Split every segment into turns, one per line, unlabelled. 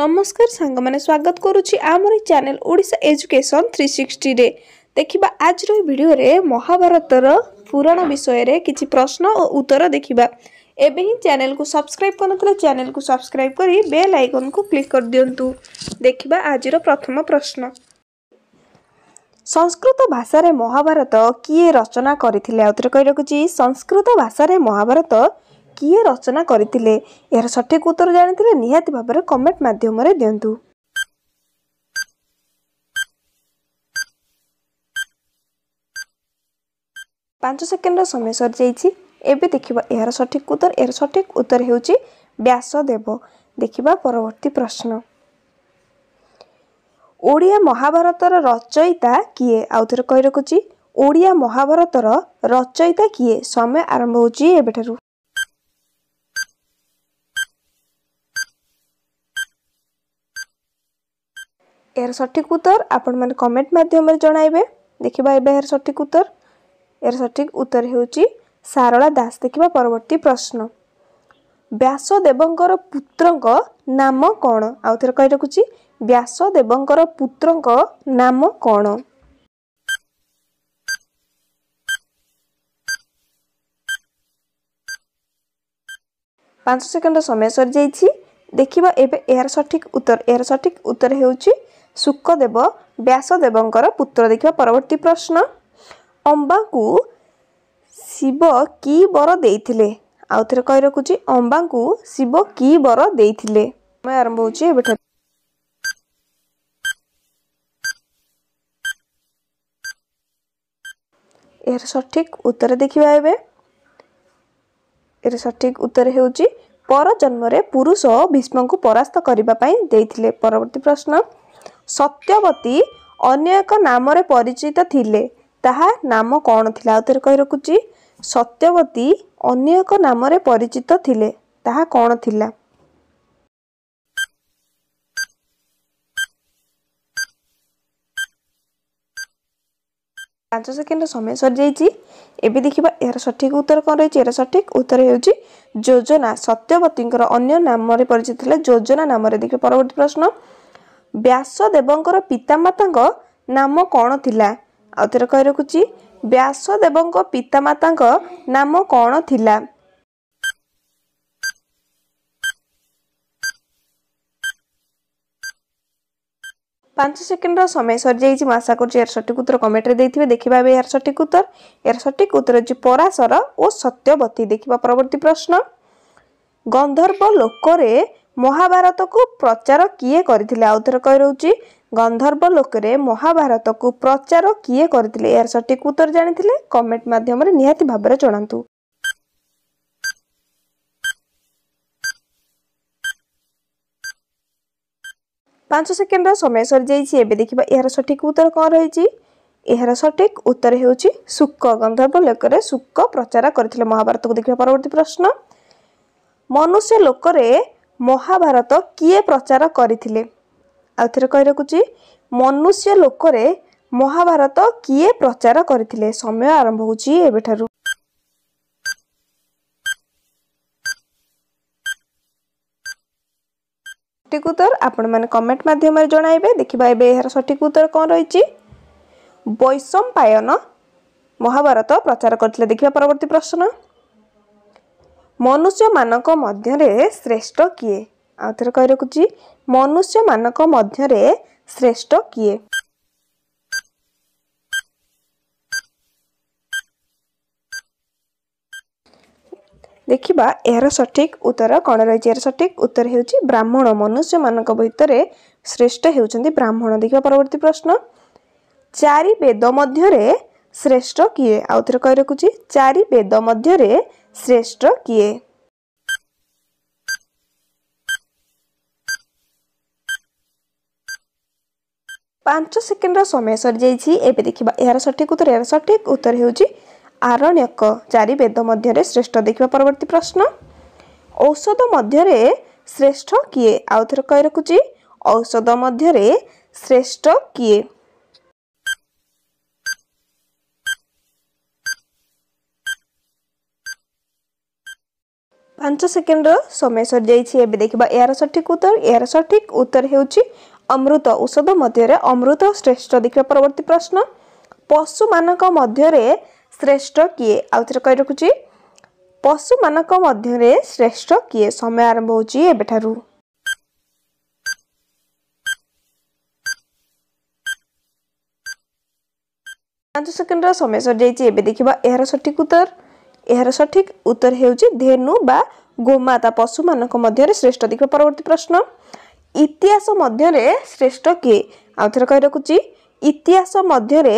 ନମସ୍କାର ସାଙ୍ଗମାନେ ସ୍ୱାଗତ କରୁଛି ଆମର ଏଇ ଚ୍ୟାନେଲ ଓଡ଼ିଶା ଏଜୁକେସନ୍ ଥ୍ରୀ ସିକ୍ସଟିରେ ଦେଖିବା ଆଜିର ଏହି ଭିଡ଼ିଓରେ ମହାଭାରତର ପୁରାଣ ବିଷୟରେ କିଛି ପ୍ରଶ୍ନ ଓ ଉତ୍ତର ଦେଖିବା ଏବେ ହିଁ ଚ୍ୟାନେଲକୁ ସବସ୍କ୍ରାଇବ୍ କରିନଥିଲେ ଚ୍ୟାନେଲକୁ ସବସ୍କ୍ରାଇବ୍ କରି ବେଲ୍ ଆଇକନ୍କୁ କ୍ଲିକ୍ କରିଦିଅନ୍ତୁ ଦେଖିବା ଆଜିର ପ୍ରଥମ ପ୍ରଶ୍ନ ସଂସ୍କୃତ ଭାଷାରେ ମହାଭାରତ କିଏ ରଚନା କରିଥିଲେ ଆଉଥରେ କହି ରଖୁଛି ସଂସ୍କୃତ ଭାଷାରେ ମହାଭାରତ କିଏ ରଚନା କରିଥିଲେ ଏହାର ସଠିକ ଉତ୍ତର ଜାଣିଥିଲେ ନିହାତି ଭାବରେ କମେଣ୍ଟ ମାଧ୍ୟମରେ ଦିଅନ୍ତୁ ପାଞ୍ଚ ସେକେଣ୍ଡର ସମୟ ସରିଯାଇଛି ଏବେ ଦେଖିବା ଏହାର ସଠିକ ଉତ୍ତର ଏହାର ସଠିକ ଉତ୍ତର ହେଉଛି ବ୍ୟାସଦେବ ଦେଖିବା ପରବର୍ତ୍ତୀ ପ୍ରଶ୍ନ ଓଡ଼ିଆ ମହାଭାରତର ରଚୟିତା କିଏ ଆଉ ଥରେ କହି ରଖୁଛି ଓଡ଼ିଆ ମହାଭାରତର ରଚୟିତା କିଏ ସମୟ ଆରମ୍ଭ ହେଉଛି ଏବେଠାରୁ ଏହାର ସଠିକ୍ ଉତ୍ତର ଆପଣମାନେ କମେଣ୍ଟ ମାଧ୍ୟମରେ ଜଣାଇବେ ଦେଖିବା ଏବେ ଏହାର ସଠିକ୍ ଉତ୍ତର ଏହାର ସଠିକ୍ ଉତ୍ତର ହେଉଛି ସାରଳା ଦାସ ଦେଖିବା ପରବର୍ତ୍ତୀ ପ୍ରଶ୍ନ ବ୍ୟାସଦେବଙ୍କର ପୁତ୍ରଙ୍କ ନାମ କ'ଣ ଆଉ ଥରେ କହି ରଖୁଛି ବ୍ୟାସଦେବଙ୍କର ପୁତ୍ରଙ୍କ ନାମ କ'ଣ ପାଞ୍ଚ ସେକେଣ୍ଡର ସମୟ ସରିଯାଇଛି ଦେଖିବା ଏବେ ଏହାର ସଠିକ୍ ଉତ୍ତର ଏହାର ସଠିକ୍ ଉତ୍ତର ହେଉଛି ଶୁକଦେବ ବ୍ୟାସଦେବଙ୍କର ପୁତ୍ର ଦେଖିବା ପରବର୍ତ୍ତୀ ପ୍ରଶ୍ନ ଅମ୍ବାଙ୍କୁ ଶିବ କି ବର ଦେଇଥିଲେ ଆଉ ଥରେ କହି ରଖୁଛି ଅମ୍ବାଙ୍କୁ ଶିବ କି ବର ଦେଇଥିଲେ ସମୟ ଆରମ୍ଭ ହେଉଛି ଏବେଠାରୁ ଏହାର ସଠିକ୍ ଉତ୍ତର ଦେଖିବା ଏବେ ଏହାର ସଠିକ୍ ଉତ୍ତର ହେଉଛି ପରଜନ୍ମରେ ପୁରୁଷ ଭୀଷ୍ମଙ୍କୁ ପରାସ୍ତ କରିବା ପାଇଁ ଦେଇଥିଲେ ପରବର୍ତ୍ତୀ ପ୍ରଶ୍ନ ସତ୍ୟବତୀ ଅନ୍ୟ ଏକ ନାମରେ ପରିଚିତ ଥିଲେ ତାହା ନାମ କ'ଣ ଥିଲା ଆଉ ଥରେ କହି ରଖୁଛି ସତ୍ୟବତୀ ଅନ୍ୟ ଏକ ନାମରେ ପରିଚିତ ଥିଲେ ତାହା କ'ଣ ଥିଲା ପାଞ୍ଚ ସେକେଣ୍ଡର ସମୟ ସରିଯାଇଛି ଏବେ ଦେଖିବା ଏହାର ସଠିକ ଉତ୍ତର କ'ଣ ରହିଛି ଏହାର ସଠିକ ଉତ୍ତର ହେଉଛି ଯୋଜନା ସତ୍ୟବତୀଙ୍କର ଅନ୍ୟ ନାମରେ ପରିଚିତ ଥିଲା ଯୋଜନା ନାମରେ ଦେଖିବା ପରବର୍ତ୍ତୀ ପ୍ରଶ୍ନ ବ୍ୟାସଦେବଙ୍କର ପିତାମାତାଙ୍କ ନାମ କ'ଣ ଥିଲା ଆଉ ଥରେ କହି ରଖୁଛି ବ୍ୟାସଦେବଙ୍କ ପିତାମାତାଙ୍କ ନାମ କ'ଣ ଥିଲା ପାଞ୍ଚ ସେକେଣ୍ଡର ସମୟ ସରିଯାଇଛି ମୁଁ ଆଶା କରୁଛି ଏହାର ସଠିକ ଉତ୍ତର କମେଣ୍ଟରେ ଦେଇଥିବେ ଦେଖିବା ଏବେ ଏହାର ସଠିକ ଉତ୍ତର ଏହାର ସଠିକ ଉତ୍ତର ହେଉଛି ପରାଶର ଓ ସତ୍ୟବତୀ ଦେଖିବା ପରବର୍ତ୍ତୀ ପ୍ରଶ୍ନ ଗନ୍ଧର୍ବ ଲୋକରେ ମହାଭାରତକୁ ପ୍ରଚାର କିଏ କରିଥିଲେ ଆଉ ଥରେ କହି ରହୁଛି ଗନ୍ଧର୍ବ ଲୋକରେ ମହାଭାରତକୁ ପ୍ରଚାର କିଏ କରିଥିଲେ ଏହାର ସଠିକ ଉତ୍ତର ଜାଣିଥିଲେ କମେଣ୍ଟ ମାଧ୍ୟମରେ ନିହାତି ଭାବରେ ଜଣାନ୍ତୁ ପାଞ୍ଚ ସେକେଣ୍ଡର ସମୟ ସରିଯାଇଛି ଏବେ ଦେଖିବା ଏହାର ସଠିକ ଉତ୍ତର କ'ଣ ରହିଛି ଏହାର ସଠିକ ଉତ୍ତର ହେଉଛି ଶୁକ ଗନ୍ଧର୍ବ ଲୋକରେ ଶୁକ ପ୍ରଚାର କରିଥିଲେ ମହାଭାରତକୁ ଦେଖିବା ପରବର୍ତ୍ତୀ ପ୍ରଶ୍ନ ମନୁଷ୍ୟ ଲୋକରେ ମହାଭାରତ କିଏ ପ୍ରଚାର କରିଥିଲେ ଆଉ ଥରେ କହି ରଖୁଛି ମନୁଷ୍ୟ ଲୋକରେ ମହାଭାରତ କିଏ ପ୍ରଚାର କରିଥିଲେ ସମୟ ଆରମ୍ଭ ହେଉଛି ଏବେଠାରୁ ସଠିକ ଉତ୍ତର ଆପଣମାନେ କମେଣ୍ଟ ମାଧ୍ୟମରେ ଜଣାଇବେ ଦେଖିବା ଏବେ ଏହାର ସଠିକ ଉତ୍ତର କ'ଣ ରହିଛି ବୈଷମ୍ପାୟନ ମହାଭାରତ ପ୍ରଚାର କରିଥିଲେ ଦେଖିବା ପରବର୍ତ୍ତୀ ପ୍ରଶ୍ନ ମନୁଷ୍ୟମାନଙ୍କ ମଧ୍ୟରେ ଶ୍ରେଷ୍ଠ କିଏ ଆଉ ଥରେ କହି ରଖୁଛି ମନୁଷ୍ୟମାନଙ୍କ ମଧ୍ୟରେ ଶ୍ରେଷ୍ଠ କିଏ ଦେଖିବା ଏହାର ସଠିକ୍ ଉତ୍ତର କ'ଣ ରହିଛି ଏହାର ସଠିକ୍ ଉତ୍ତର ହେଉଛି ବ୍ରାହ୍ମଣ ମନୁଷ୍ୟମାନଙ୍କ ଭିତରେ ଶ୍ରେଷ୍ଠ ହେଉଛନ୍ତି ବ୍ରାହ୍ମଣ ଦେଖିବା ପରବର୍ତ୍ତୀ ପ୍ରଶ୍ନ ଚାରି ବେଦ ମଧ୍ୟରେ ଶ୍ରେଷ୍ଠ କିଏ ଆଉ ଥରେ କହି ରଖୁଛି ଚାରି ବେଦ ମଧ୍ୟରେ ଶ୍ରେଷ୍ଠ କିଏ ପାଞ୍ଚ ସେକେଣ୍ଡର ସମୟ ସରିଯାଇଛି ଏବେ ଦେଖିବା ଏହାର ସଠିକ୍ ଉତ୍ତର ଏହାର ସଠିକ୍ ଉତ୍ତର ହେଉଛି ଆରଣ୍ୟକ ଚାରି ବେଦ ମଧ୍ୟରେ ଶ୍ରେଷ୍ଠ ଦେଖିବା ପରବର୍ତ୍ତୀ ପ୍ରଶ୍ନ ଔଷଧ ମଧ୍ୟରେ ଶ୍ରେଷ୍ଠ କିଏ ଆଉ ଥରେ କହି ରଖୁଛି ଔଷଧ ମଧ୍ୟରେ ଶ୍ରେଷ୍ଠ କିଏ ପାଞ୍ଚ ସେକେଣ୍ଡର ସମୟ ସରିଯାଇଛି ଏବେ ଦେଖିବା ଏହାର ସଠିକ୍ ଉତ୍ତର ଏହାର ସଠିକ୍ ଉତ୍ତର ହେଉଛି ଅମୃତ ଔଷଧ ମଧ୍ୟରେ ଅମୃତ ଶ୍ରେଷ୍ଠ ଦେଖିବା ପରବର୍ତ୍ତୀ ପ୍ରଶ୍ନ ପଶୁମାନଙ୍କ ମଧ୍ୟରେ ଶ୍ରେଷ୍ଠ କିଏ ଆଉ ଥରେ କହି ରଖୁଛି ପଶୁମାନଙ୍କ ମଧ୍ୟରେ ଶ୍ରେଷ୍ଠ କିଏ ସମୟ ଆରମ୍ଭ ହେଉଛି ଏବେଠାରୁ ପାଞ୍ଚ ସେକେଣ୍ଡର ସମୟ ସରିଯାଇଛି ଏବେ ଦେଖିବା ଏହାର ସଠିକ୍ ଉତ୍ତର ଏହାର ସଠିକ୍ ଉତ୍ତର ହେଉଛି ଧେନୁ ବା ଗୋମାତା ପଶୁମାନଙ୍କ ମଧ୍ୟରେ ଶ୍ରେଷ୍ଠ ଦେଖିବ ପରବର୍ତ୍ତୀ ପ୍ରଶ୍ନ ଇତିହାସ ମଧ୍ୟରେ ଶ୍ରେଷ୍ଠ କିଏ ଆଉ ଥରେ କହି ରଖୁଛି ଇତିହାସ ମଧ୍ୟରେ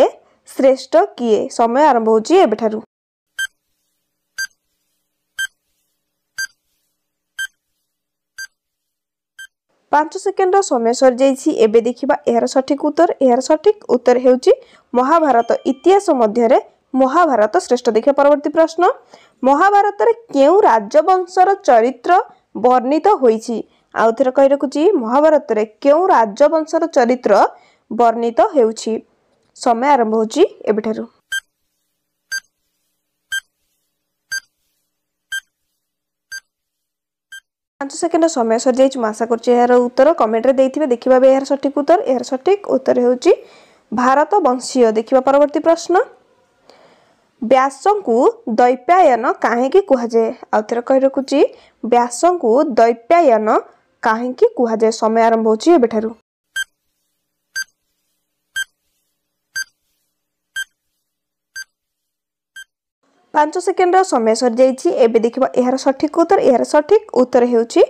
ଶ୍ରେଷ୍ଠ କିଏ ସମୟ ଆରମ୍ଭ ହେଉଛି ଏବେଠାରୁ ପାଞ୍ଚ ସେକେଣ୍ଡର ସମୟ ସରିଯାଇଛି ଏବେ ଦେଖିବା ଏହାର ସଠିକ୍ ଉତ୍ତର ଏହାର ସଠିକ୍ ଉତ୍ତର ହେଉଛି ମହାଭାରତ ଇତିହାସ ମଧ୍ୟରେ ମହାଭାରତ ଶ୍ରେଷ୍ଠ ଦେଖିବା ପରବର୍ତ୍ତୀ ପ୍ରଶ୍ନ ମହାଭାରତରେ କେଉଁ ରାଜବଂଶର ଚରିତ୍ର ବର୍ଣ୍ଣିତ ହୋଇଛି ଆଉ ଥରେ କହି ରଖୁଛି ମହାଭାରତରେ କେଉଁ ରାଜବଂଶର ଚରିତ୍ର ବର୍ଣ୍ଣିତ ହେଉଛି ସମୟ ଆରମ୍ଭ ହେଉଛି ଏବେଠାରୁ ପାଞ୍ଚ ସେକେଣ୍ଡ ସମୟ ସରିଯାଇଛି ମୁଁ ଆଶା କରୁଛି ଏହାର ଉତ୍ତର କମେଣ୍ଟରେ ଦେଇଥିବେ ଦେଖିବା ଏହାର ସଠିକ୍ ଉତ୍ତର ଏହାର ସଠିକ୍ ଉତ୍ତର ହେଉଛି ଭାରତ ବଂଶୀୟ ଦେଖିବା ପରବର୍ତ୍ତୀ ପ୍ରଶ୍ନ ବ୍ୟାସଙ୍କୁ ଦୈପ୍ୟାୟନ କାହିଁକି କୁହାଯାଏ ଆଉ ଥରେ କହି ରଖୁଛି ବ୍ୟାସଙ୍କୁ ଦୈପ୍ୟାୟନ କାହିଁକି କୁହାଯାଏ ସମୟ ଆରମ୍ଭ ହେଉଛି ଏବେଠାରୁ ପାଞ୍ଚ ସେକେଣ୍ଡର ସମୟ ସରିଯାଇଛି ଏବେ ଦେଖିବ ଏହାର ସଠିକ ଉତ୍ତର ଏହାର ସଠିକ ଉତ୍ତର ହେଉଛି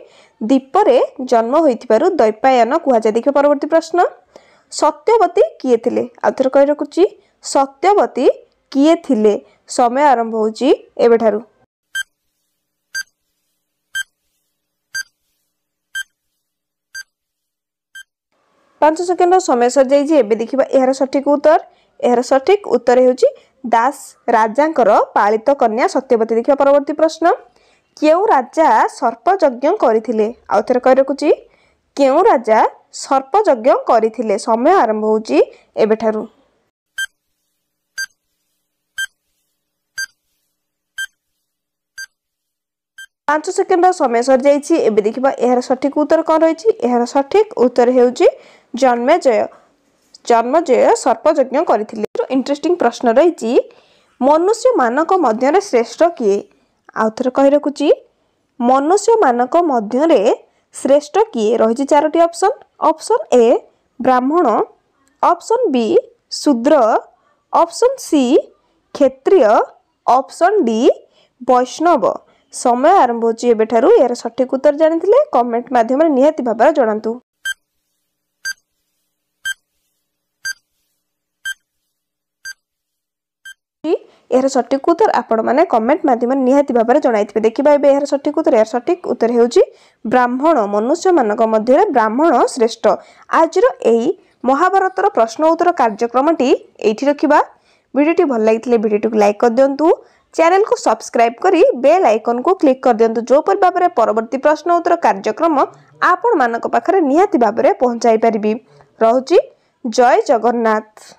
ଦୀପରେ ଜନ୍ମ ହୋଇଥିବାରୁ ଦୈପାୟନ କୁହାଯାଏ ଦେଖିବ ପରବର୍ତ୍ତୀ ପ୍ରଶ୍ନ ସତ୍ୟବତୀ କିଏ ଥିଲେ ଆଉ ଥରେ କହି ରଖୁଛି ସତ୍ୟବତୀ କିଏ ଥିଲେ ସମୟ ଆରମ୍ଭ ହେଉଛି ଏବେଠାରୁ ପାଞ୍ଚ ସେକେଣ୍ଡର ସମୟ ସରିଯାଇଛି ଏବେ ଦେଖିବା ଏହାର ସଠିକ୍ ଉତ୍ତର ଏହାର ସଠିକ୍ ଉତ୍ତର ହେଉଛି ଦାସ ରାଜାଙ୍କର ପାଳିତ କନ୍ୟା ସତ୍ୟବତୀ ଦେଖିବା ପରବର୍ତ୍ତୀ ପ୍ରଶ୍ନ କେଉଁ ରାଜା ସର୍ପଯଜ୍ଞ କରିଥିଲେ ଆଉ ଥରେ କହି ରଖୁଛି କେଉଁ ରାଜା ସର୍ପଯଜ୍ଞ କରିଥିଲେ ସମୟ ଆରମ୍ଭ ହେଉଛି ଏବେଠାରୁ ପାଞ୍ଚ ସେକେଣ୍ଡର ସମୟ ସରିଯାଇଛି ଏବେ ଦେଖିବା ଏହାର ସଠିକ୍ ଉତ୍ତର କ'ଣ ରହିଛି ଏହାର ସଠିକ୍ ଉତ୍ତର ହେଉଛି ଜନ୍ମେଜୟ ଜନ୍ମଜୟ ସର୍ପଯଜ୍ଞ କରିଥିଲେ ଇଣ୍ଟରେଷ୍ଟିଂ ପ୍ରଶ୍ନ ରହିଛି ମନୁଷ୍ୟମାନଙ୍କ ମଧ୍ୟରେ ଶ୍ରେଷ୍ଠ କିଏ ଆଉ ଥରେ କହି ରଖୁଛି ମନୁଷ୍ୟମାନଙ୍କ ମଧ୍ୟରେ ଶ୍ରେଷ୍ଠ କିଏ ରହିଛି ଚାରୋଟି ଅପସନ୍ ଅପସନ୍ ଏ ବ୍ରାହ୍ମଣ ଅପସନ୍ ବି ଶୂଦ୍ର ଅପସନ୍ ସି କ୍ଷତ୍ରିୟ ଅପସନ୍ ଡି ବୈଷ୍ଣବ ସମୟ ଆରମ୍ଭ ହେଉଛି ଏବେଠାରୁ ଏହାର ସଠିକ ଉତ୍ତର ଜାଣିଥିଲେ କମେଣ୍ଟ ମାଧ୍ୟମରେ ନିହାତି ଭାବରେ ଜଣାନ୍ତୁ ଏହାର ସଠିକ ଉତ୍ତର ଆପଣମାନେ କମେଣ୍ଟ ମାଧ୍ୟମରେ ନିହାତି ଭାବରେ ଜଣାଇଥିବେ ଦେଖିବା ଏବେ ଏହାର ସଠିକ ଉତ୍ତର ଏହାର ସଠିକ ଉତ୍ତର ହେଉଛି ବ୍ରାହ୍ମଣ ମନୁଷ୍ୟମାନଙ୍କ ମଧ୍ୟରେ ବ୍ରାହ୍ମଣ ଶ୍ରେଷ୍ଠ ଆଜିର ଏହି ମହାଭାରତର ପ୍ରଶ୍ନ ଉତ୍ତର କାର୍ଯ୍ୟକ୍ରମଟି ଏଇଠି ରଖିବା ଭିଡ଼ିଓଟି ଭଲ ଲାଗିଥିଲେ ଭିଡ଼ିଓଟିକୁ ଲାଇକ୍ କରିଦିଅନ୍ତୁ ଚ୍ୟାନେଲକୁ ସବସ୍କ୍ରାଇବ୍ କରି ବେଲ୍ ଆଇକନ୍କୁ କ୍ଲିକ୍ କରିଦିଅନ୍ତୁ ଯେଉଁପରି ଭାବରେ ପରବର୍ତ୍ତୀ ପ୍ରଶ୍ନ ଉତ୍ତର କାର୍ଯ୍ୟକ୍ରମ ଆପଣମାନଙ୍କ ପାଖରେ ନିହାତି ଭାବରେ ପହଞ୍ଚାଇ ପାରିବି ରହୁଛି ଜୟ ଜଗନ୍ନାଥ